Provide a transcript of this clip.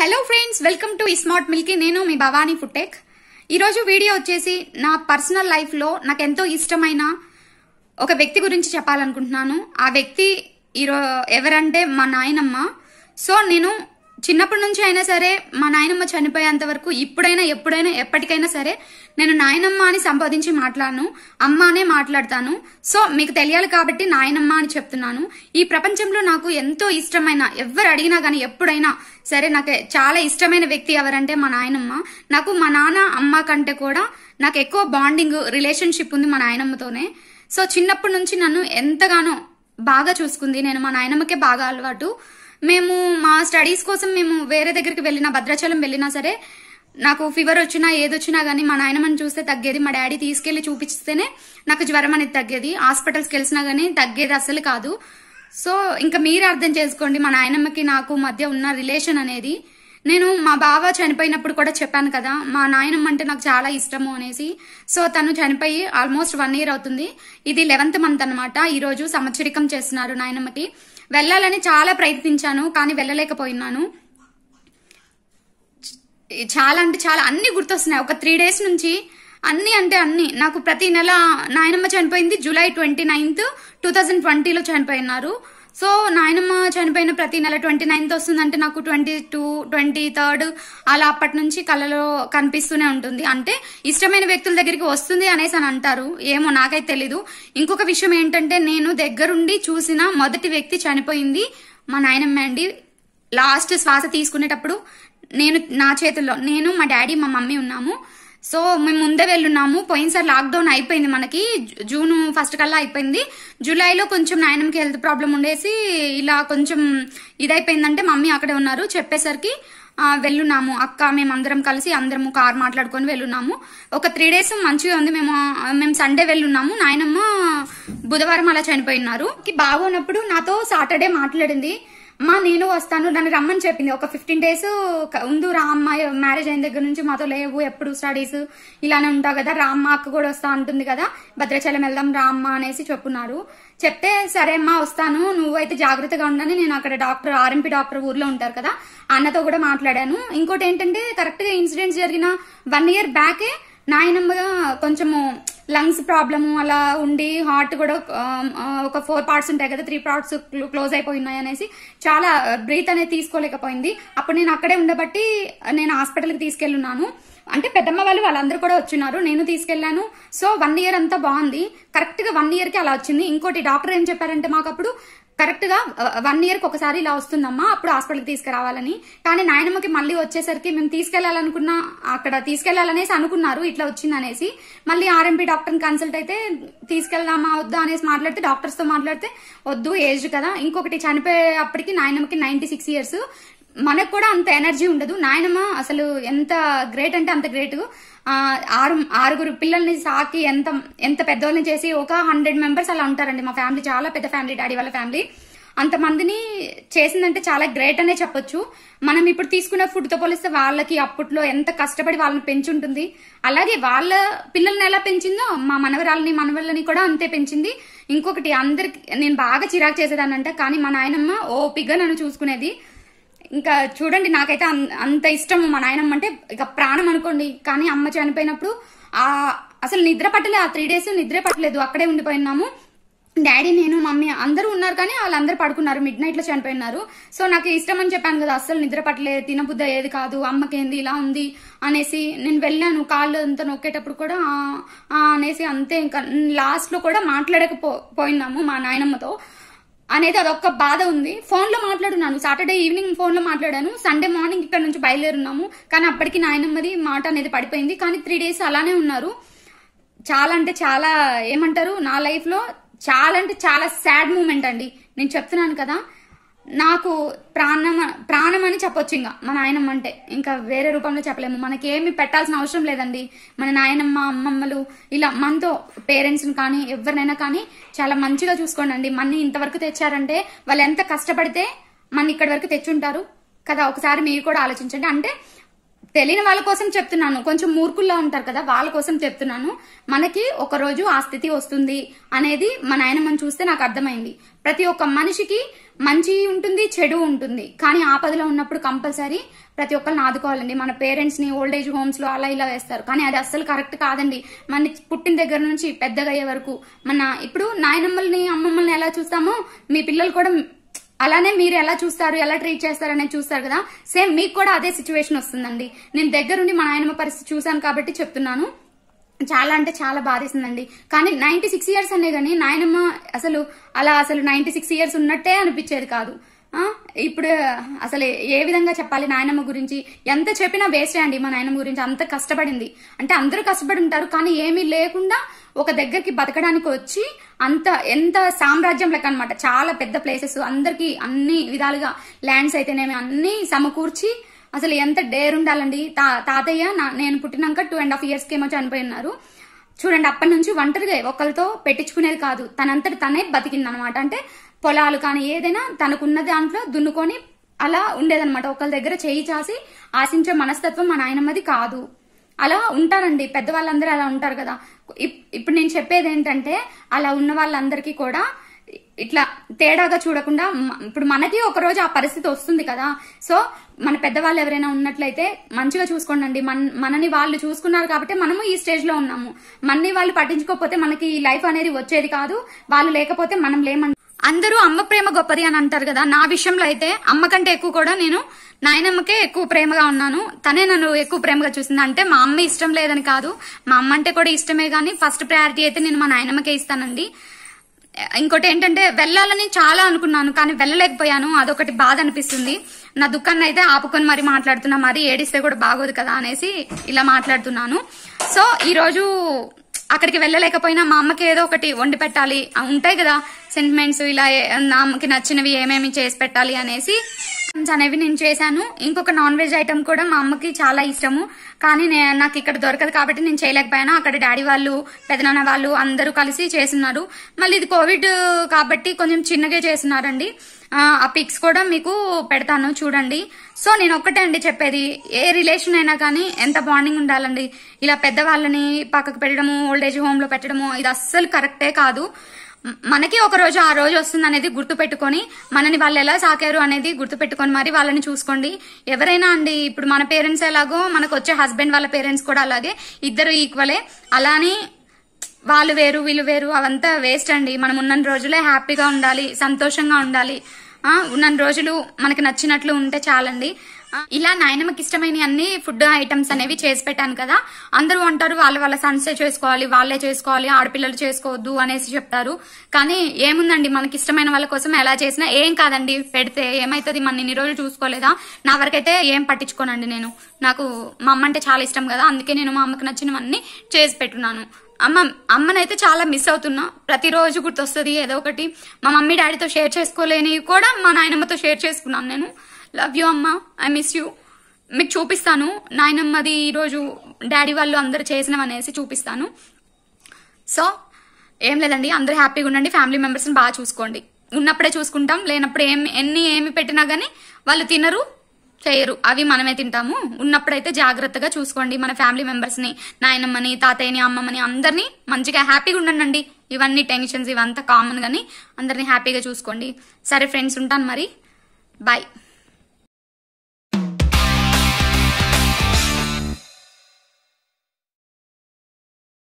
hello friends welcome to smart milky నేను మీ భవానీ ఫుటెక్ ఈరోజు వీడియో వచ్చేసి నా పర్సనల్ లైఫ్లో నాకు ఎంతో ఇష్టమైన ఒక వ్యక్తి గురించి చెప్పాలనుకుంటున్నాను ఆ వ్యక్తి ఈరో ఎవరంటే మా నాయనమ్మ సో నేను చిన్నప్పటి నుంచి అయినా సరే మా నాయనమ్మ చనిపోయేంత వరకు ఇప్పుడైనా ఎప్పుడైనా ఎప్పటికైనా సరే నేను నాయనమ్మ అని సంబోధించి మాట్లాడను అమ్మ అనే మాట్లాడతాను సో మీకు తెలియాలి కాబట్టి నాయనమ్మ అని చెప్తున్నాను ఈ ప్రపంచంలో నాకు ఎంతో ఇష్టమైన ఎవరు అడిగినా కానీ ఎప్పుడైనా సరే నాకు చాలా ఇష్టమైన వ్యక్తి ఎవరంటే మా నాయనమ్మ నాకు మా నాన్న అమ్మ కంటే కూడా నాకు ఎక్కువ బాండింగ్ రిలేషన్షిప్ ఉంది మా నాయనమ్మతోనే సో చిన్నప్పటి నుంచి నన్ను ఎంతగానో బాగా చూసుకుంది నేను మా నాయనమ్మకే బాగా అలవాటు మేము మా స్టడీస్ కోసం మేము వేరే దగ్గరికి వెళ్ళినా భద్రాచలం వెళ్ళినా సరే నాకు ఫీవర్ వచ్చినా ఏదొచ్చినా కానీ మా నాయనమ్మని చూస్తే తగ్గేది మా డాడీ తీసుకెళ్లి చూపిస్తేనే నాకు జ్వరం అనేది తగ్గేది హాస్పిటల్స్కి వెళ్ళినా కానీ తగ్గేది అసలు కాదు సో ఇంకా మీరు అర్థం చేసుకోండి మా నాయనమ్మకి నాకు మధ్య ఉన్న రిలేషన్ అనేది నేను మా బావ చనిపోయినప్పుడు కూడా చెప్పాను కదా మా నాయనమ్మ అంటే నాకు చాలా ఇష్టము అనేసి సో తను చనిపోయి ఆల్మోస్ట్ వన్ ఇయర్ అవుతుంది ఇది లెవెన్త్ మంత్ అనమాట ఈరోజు సంవత్సరికం చేస్తున్నారు నాయనమ్మకి వెళ్ళాలని చాలా ప్రయత్నించాను కానీ వెళ్ళలేకపోయినాను చాలా అంటే చాలా అన్ని గుర్తొస్తున్నాయి ఒక త్రీ డేస్ నుంచి అన్నీ అంటే అన్నీ నాకు ప్రతి నెల నాయనమ్మ చనిపోయింది July twenty ninth two thousand ట్వంటీలో చనిపోయినారు సో నాయనమ్మ చనిపోయిన ప్రతి నెల ట్వంటీ నైన్త్ వస్తుందంటే నాకు ట్వంటీ టూ ట్వంటీ థర్డ్ అలా అప్పటి నుంచి కళ్ళలో కనిపిస్తూనే ఉంటుంది అంటే ఇష్టమైన వ్యక్తుల దగ్గరికి వస్తుంది అనేసి అని అంటారు ఏమో నాకైతే తెలీదు ఇంకొక విషయం ఏంటంటే నేను దగ్గరుండి చూసిన మొదటి వ్యక్తి చనిపోయింది మా నాయనమ్మ అండి లాస్ట్ శ్వాస తీసుకునేటప్పుడు నేను నా చేతుల్లో నేను మా డాడీ మా మమ్మీ ఉన్నాము సో మేము ముందే వెళ్ళున్నాము పోయినసారి లాక్డౌన్ అయిపోయింది మనకి జూన్ ఫస్ట్ కల్లా అయిపోయింది జూలైలో కొంచెం నాయనమ్మకి హెల్త్ ప్రాబ్లం ఉండేసి ఇలా కొంచెం ఇదైపోయిందంటే మమ్మీ అక్కడే ఉన్నారు చెప్పేసరికి వెళ్ళున్నాము అక్క మేము అందరం కలిసి అందరము కార్ మాట్లాడుకొని వెళ్ళున్నాము ఒక త్రీ డేస్ మంచిగా ఉంది మేము మేము సండే వెళ్ళున్నాము నాయనమ్మ బుధవారం అలా చనిపోయినారు బాగున్నప్పుడు నాతో సాటర్డే మాట్లాడింది మా నేను వస్తాను నన్ను రమ్మని చెప్పింది ఒక ఫిఫ్టీన్ డేస్ ఉందు రా అమ్మాయి మ్యారేజ్ అయిన దగ్గర నుంచి మాతో లేవు ఎప్పుడు స్టడీస్ ఇలానే ఉంటావు కదా రామ్మ అక్క కూడా వస్తా అంటుంది కదా భద్రాచలం వెళ్దాం రామ్మ అనేసి చెప్పున్నారు చెప్తే సరే అమ్మా వస్తాను నువ్వైతే జాగ్రత్తగా ఉండని నేను అక్కడ డాక్టర్ ఆర్ఎంపీ డాక్టర్ ఊర్లో ఉంటారు కదా అన్నతో కూడా మాట్లాడాను ఇంకోటి ఏంటంటే కరెక్ట్గా ఇన్సిడెంట్స్ జరిగిన వన్ ఇయర్ బ్యాకే నాయనమ్మగా కొంచెము లంగ్స్ ప్రాబ్లము అలా ఉండి హార్ట్ కూడా ఒక ఫోర్ పార్ట్స్ ఉంటాయి కదా త్రీ పార్ట్స్ క్లోజ్ అయిపోయినాయి అనేసి చాలా బ్రీత్ అనేది తీసుకోలేకపోయింది అప్పుడు నేను అక్కడే ఉండబట్టి నేను హాస్పిటల్కి తీసుకెళ్ళున్నాను అంటే పెద్దమ్మ వాళ్ళు వాళ్ళందరూ కూడా వచ్చినారు నేను తీసుకెళ్లాను సో వన్ ఇయర్ అంతా బాగుంది కరెక్ట్గా వన్ ఇయర్కి అలా వచ్చింది ఇంకోటి డాక్టర్ ఏం చెప్పారంటే మాకు అప్పుడు కరెక్ట్గా వన్ ఇయర్కి ఒకసారి ఇలా వస్తుందమ్మా అప్పుడు హాస్పిటల్కి తీసుకురావాలని కానీ నాయనమ్మకి మళ్ళీ వచ్చేసరికి మేము తీసుకెళ్లాలనుకున్నా అక్కడ తీసుకెళ్లాలనేసి అనుకున్నారు ఇట్లా వచ్చిందనేసి మళ్ళీ ఆర్ఎంపీ డాక్టర్ కన్సల్ట్ అయితే తీసుకెళ్దామా వద్దా అనేసి మాట్లాడితే డాక్టర్స్తో మాట్లాడితే వద్దు ఏజ్ కదా ఇంకొకటి చనిపోయేటప్పటికి నాయనమ్మకి నైన్టీ సిక్స్ ఇయర్స్ మనకు కూడా అంత ఎనర్జీ ఉండదు నాయనమ్మ అసలు ఎంత గ్రేట్ అంటే అంత గ్రేట్ ఆరు ఆరుగురు పిల్లల్ని సాకి ఎంత ఎంత పెద్దవాళ్ళని చేసి ఒక హండ్రెడ్ మెంబర్స్ అలా ఉంటారండి మా ఫ్యామిలీ చాలా పెద్ద ఫ్యామిలీ డాడీ వాళ్ళ ఫ్యామిలీ అంతమందిని చేసిందంటే చాలా గ్రేట్ అనే చెప్పొచ్చు మనం ఇప్పుడు తీసుకున్న ఫుడ్తో పోలిస్తే వాళ్ళకి అప్పట్లో ఎంత కష్టపడి వాళ్ళని పెంచుంటుంది అలాగే వాళ్ళ పిల్లల్ని ఎలా పెంచిందో మా మనవరాలని మనవళ్ళని కూడా అంతే పెంచింది ఇంకొకటి అందరికి నేను బాగా చిరాకు చేసేదానంట కానీ మా నాయనమ్మ ఓపిగ్గా నన్ను చూసుకునేది ఇంకా చూడండి నాకైతే అంత ఇష్టం మా నాయనమ్మ అంటే ఇక ప్రాణం అనుకోండి కానీ అమ్మ చనిపోయినప్పుడు ఆ అసలు నిద్ర పట్టలేదు ఆ త్రీ డేస్ నిద్రే పట్టలేదు అక్కడే ఉండిపోయినాము డాడీ నేను మమ్మీ అందరూ ఉన్నారు కానీ వాళ్ళందరూ పడుకున్నారు మిడ్ నైట్ లో చనిపోయినారు సో నాకు ఇష్టం అని చెప్పాను కదా అస్సలు నిద్ర పట్టలేదు తినబుద్ద ఏది కాదు అమ్మకేంది ఇలా ఉంది అనేసి నేను వెళ్ళాను కాళ్ళు అంతా నొక్కేటప్పుడు కూడా అనేసి అంతే ఇంకా లాస్ట్ లో కూడా మాట్లాడకపోయినాము మా నాయనమ్మతో అనేది అదొక బాధ ఉంది ఫోన్లో మాట్లాడున్నాను సాటర్డే ఈవినింగ్ ఫోన్లో మాట్లాడాను సండే మార్నింగ్ ఇక్కడ నుంచి బయలుదేరున్నాము కానీ అప్పటికి నాయనమ్మది మాట అనేది పడిపోయింది కానీ త్రీ డేస్ అలానే ఉన్నారు చాలా అంటే చాలా ఏమంటారు నా లైఫ్లో చాలా అంటే చాలా సాడ్ మూమెంట్ అండి నేను చెప్తున్నాను కదా నాకు ప్రాణం ప్రాణం అని చెప్పొచ్చు ఇంకా మన నాయనమ్మ అంటే ఇంకా వేరే రూపంలో చెప్పలేము మనకేమి పెట్టాల్సిన అవసరం లేదండి మన నాయనమ్మ అమ్మమ్మలు ఇలా మనతో పేరెంట్స్ని కానీ ఎవరినైనా కానీ చాలా మంచిగా చూసుకోండి అండి మన ఇంతవరకు తెచ్చారంటే వాళ్ళు ఎంత కష్టపడితే మన ఇక్కడి వరకు తెచ్చుంటారు కదా ఒకసారి మీరు కూడా ఆలోచించండి అంటే తెలియని వాళ్ళ కోసం చెప్తున్నాను కొంచెం మూర్ఖుల్లో ఉంటారు కదా వాళ్ళ కోసం చెప్తున్నాను మనకి ఒకరోజు ఆ స్థితి వస్తుంది అనేది ఆయన నాయనమ్మని చూస్తే నాకు అర్థమైంది ప్రతి ఒక్క మనిషికి మంచి ఉంటుంది చెడు ఉంటుంది కానీ ఆపదలో ఉన్నప్పుడు కంపల్సరీ ప్రతి ఒక్కరిని ఆదుకోవాలండి మన పేరెంట్స్ని ఓల్డేజ్ హోమ్స్లో అలా ఇలా వేస్తారు కానీ అది అస్సలు కరెక్ట్ కాదండి మన పుట్టిన దగ్గర నుంచి పెద్దగా అయ్యే వరకు మన ఇప్పుడు నాయనమ్మల్ని అమ్మమ్మల్ని ఎలా చూస్తామో మీ పిల్లలు కూడా అలానే మీరు ఎలా చూస్తారు ఎలా ట్రీట్ చేస్తారు అనేది చూస్తారు కదా సేమ్ మీకు కూడా అదే సిచ్యువేషన్ వస్తుందండి నేను దగ్గరుండి మా నాయనమ్మ పరిస్థితి చూశాను కాబట్టి చెప్తున్నాను చాలా అంటే చాలా బాధేసిందండి కానీ నైన్టీ సిక్స్ ఇయర్స్ అనే కానీ నాయనమ్మ అసలు అలా అసలు నైన్టీ సిక్స్ ఇయర్స్ ఉన్నట్టే అనిపించేది కాదు ఇప్పుడు అసలు ఏ విధంగా చెప్పాలి నాయనమ్మ గురించి ఎంత చెప్పినా వేస్ట్ అండి మా నాయనమ్మ గురించి అంత కష్టపడింది అంటే అందరూ కష్టపడి ఉంటారు కానీ ఏమీ లేకుండా ఒక దగ్గరికి బతకడానికి వచ్చి అంత ఎంత సామ్రాజ్యం లెక్క అనమాట చాలా పెద్ద ప్లేసెస్ అందరికీ అన్ని విధాలుగా ల్యాండ్స్ అయితేనేమి అన్ని సమకూర్చి అసలు ఎంత డేర్ ఉండాలండి తా తాతయ్య నేను పుట్టినాక టూ అండ్ హాఫ్ ఇయర్స్కి ఏమో చనిపోయి ఉన్నారు చూడండి అప్పటి నుంచి ఒంటరిగా ఒకరితో పెట్టించుకునేది కాదు తనంతటి తనే అనమాట అంటే పొలాలు కానీ ఏదైనా తనకున్న దాంట్లో దున్నుకొని అలా ఉండేదనమాట ఒకరి దగ్గర చేయి చాసి ఆశించే మనస్తత్వం మా నాయనమ్మది కాదు అలా ఉంటారండి పెద్దవాళ్ళందరూ అలా ఉంటారు కదా ఇప్పుడు నేను చెప్పేది ఏంటంటే అలా ఉన్న వాళ్ళందరికీ కూడా ఇట్లా తేడాగా చూడకుండా ఇప్పుడు మనకి ఒక రోజు ఆ పరిస్థితి వస్తుంది కదా సో మన పెద్దవాళ్ళు ఎవరైనా ఉన్నట్లయితే మంచిగా చూసుకోండి మన మనని వాళ్ళు చూసుకున్నారు కాబట్టి మనము ఈ స్టేజ్ లో ఉన్నాము మనని వాళ్ళు పట్టించుకోకపోతే మనకి ఈ లైఫ్ అనేది వచ్చేది కాదు వాళ్ళు లేకపోతే మనం లేమని అందరూ అమ్మ ప్రేమ గొప్పది అని అంటారు కదా నా విషయంలో అయితే అమ్మ కంటే ఎక్కువ కూడా నేను నాయనమ్మకే ఎక్కువ ప్రేమగా ఉన్నాను తనే నన్ను ఎక్కువ ప్రేమగా చూసింది అంటే మా అమ్మ ఇష్టం లేదని కాదు మా అమ్మ అంటే కూడా ఇష్టమే కానీ ఫస్ట్ ప్రయారిటీ అయితే నేను మా నాయనమ్మకే ఇస్తానండి ఇంకోటి ఏంటంటే వెళ్ళాలని చాలా అనుకున్నాను కానీ వెళ్ళలేకపోయాను అదొకటి బాధ అనిపిస్తుంది నా దుఃఖాన్ని అయితే ఆపుకొని మరి మాట్లాడుతున్నా మరి ఏడిస్తే కూడా బాగోదు కదా అనేసి ఇలా మాట్లాడుతున్నాను సో ఈరోజు అక్కడికి వెళ్ళలేకపోయినా మా అమ్మకి ఏదో ఒకటి వండి పెట్టాలి ఉంటాయి కదా సెంటిమెంట్స్ ఇలా నా అమ్మకి నచ్చినవి ఏమేమి చేసి పెట్టాలి అనేసి అనేవి నేను చేశాను ఇంకొక నాన్ వెజ్ ఐటమ్ కూడా మా అమ్మకి చాలా ఇష్టము కానీ నాకు ఇక్కడ దొరకదు కాబట్టి నేను చేయలేకపోయాను అక్కడ డాడీ వాళ్ళు పెదనాన్న వాళ్ళు అందరూ కలిసి చేస్తున్నారు మళ్ళీ ఇది కోవిడ్ కాబట్టి కొంచెం చిన్నగా చేస్తున్నారండి ఆ పిక్స్ కూడా మీకు పెడతాను చూడండి సో నేను ఒక్కటే అండి చెప్పేది ఏ రిలేషన్ అయినా కానీ ఎంత బాండింగ్ ఉండాలండి ఇలా పెద్దవాళ్ళని పక్కకు పెట్టడము ఓల్డ్ ఏజ్ హోమ్లో పెట్టడము ఇది అస్సలు కరెక్టే కాదు మనకి ఒక రోజు ఆ రోజు వస్తుంది అనేది గుర్తుపెట్టుకొని మనని వాళ్ళు ఎలా సాకారు అనేది గుర్తుపెట్టుకొని మరి వాళ్ళని చూసుకోండి ఎవరైనా అండి ఇప్పుడు మన పేరెంట్స్ ఎలాగో మనకు వచ్చే హస్బెండ్ వాళ్ళ పేరెంట్స్ కూడా అలాగే ఇద్దరు ఈక్వలే అలానే వాళ్ళు వేరు వీళ్ళు వేరు అవంతా వేస్ట్ అండి మనం ఉన్న రోజులే హ్యాపీగా ఉండాలి సంతోషంగా ఉండాలి ఉన్న రోజులు మనకి నచ్చినట్లు ఉంటే చాలండి ఇలా నాయనమ్మకి ఇష్టమైన అన్ని ఫుడ్ ఐటమ్స్ అనేవి చేసి పెట్టాను కదా అందరూ అంటారు వాళ్ళ వాళ్ళ సన్సే చేసుకోవాలి వాళ్ళే చేసుకోవాలి ఆడపిల్లలు చేసుకోవద్దు అనేసి చెప్తారు కానీ ఏముందండి మనకి ఇష్టమైన వాళ్ళ కోసం ఎలా చేసినా ఏం కాదండి పెడితే ఏమైతుంది మన ఇన్ని రోజులు చూసుకోలేదా నా వరకైతే ఏం పట్టించుకోనండి నేను నాకు మా అమ్మ అంటే చాలా ఇష్టం కదా అందుకే నేను మా అమ్మకి నచ్చినవన్నీ చేసి పెట్టున్నాను అమ్మ అమ్మనైతే చాలా మిస్ అవుతున్నా ప్రతిరోజు గుర్తొస్తుంది ఏదో ఒకటి మా మమ్మీ డాడీతో షేర్ చేసుకోలేని కూడా మా నాయనమ్మతో షేర్ చేసుకున్నాను నేను లవ్ యూ అమ్మ ఐ మిస్ యూ మీకు చూపిస్తాను నాయనమ్మది ఈరోజు డాడీ వాళ్ళు అందరు అనేసి చూపిస్తాను సో ఏం లేదండి అందరు హ్యాపీగా ఉండండి ఫ్యామిలీ మెంబర్స్ని బాగా చూసుకోండి ఉన్నప్పుడే చూసుకుంటాం లేనప్పుడు ఏమి ఎన్ని ఏమి పెట్టినా కానీ వాళ్ళు తినరు చేయరు అవి మనమే తింటాము ఉన్నప్పుడైతే జాగ్రత్తగా చూసుకోండి మన ఫ్యామిలీ మెంబర్స్ని నాయనమ్మని తాతయ్యని అమ్మమ్మని అందరినీ మంచిగా హ్యాపీగా ఉండండి ఇవన్నీ టెన్షన్స్ ఇవంతా కామన్ కానీ అందరినీ హ్యాపీగా చూసుకోండి సరే ఫ్రెండ్స్ ఉంటాను మరి బాయ్